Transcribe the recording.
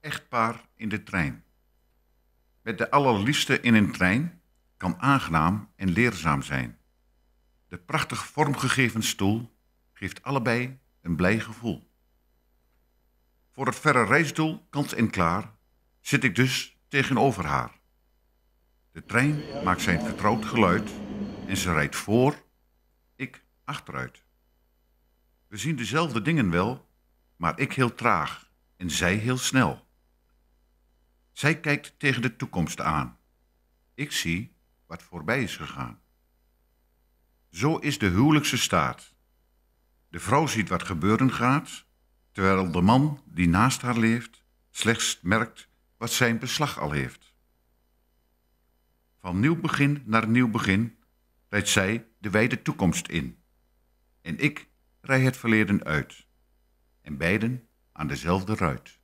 echtpaar in de trein. Met de allerliefste in een trein kan aangenaam en leerzaam zijn. De prachtig vormgegeven stoel geeft allebei een blij gevoel. Voor het verre reisdoel, kant en klaar, zit ik dus tegenover haar. De trein maakt zijn vertrouwd geluid en ze rijdt voor, ik achteruit. We zien dezelfde dingen wel, maar ik heel traag en zij heel snel. Zij kijkt tegen de toekomst aan. Ik zie wat voorbij is gegaan. Zo is de huwelijkse staat. De vrouw ziet wat gebeuren gaat, terwijl de man die naast haar leeft slechts merkt wat zijn beslag al heeft. Van nieuw begin naar nieuw begin rijdt zij de wijde toekomst in. En ik rij het verleden uit. En beiden aan dezelfde ruit.